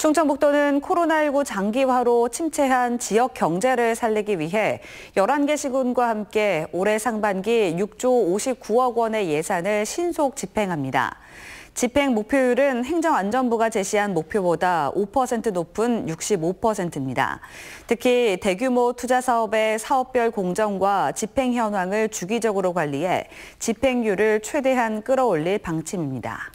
충청북도는 코로나19 장기화로 침체한 지역 경제를 살리기 위해 11개 시군과 함께 올해 상반기 6조 59억 원의 예산을 신속 집행합니다. 집행 목표율은 행정안전부가 제시한 목표보다 5% 높은 65%입니다. 특히 대규모 투자 사업의 사업별 공정과 집행 현황을 주기적으로 관리해 집행률을 최대한 끌어올릴 방침입니다.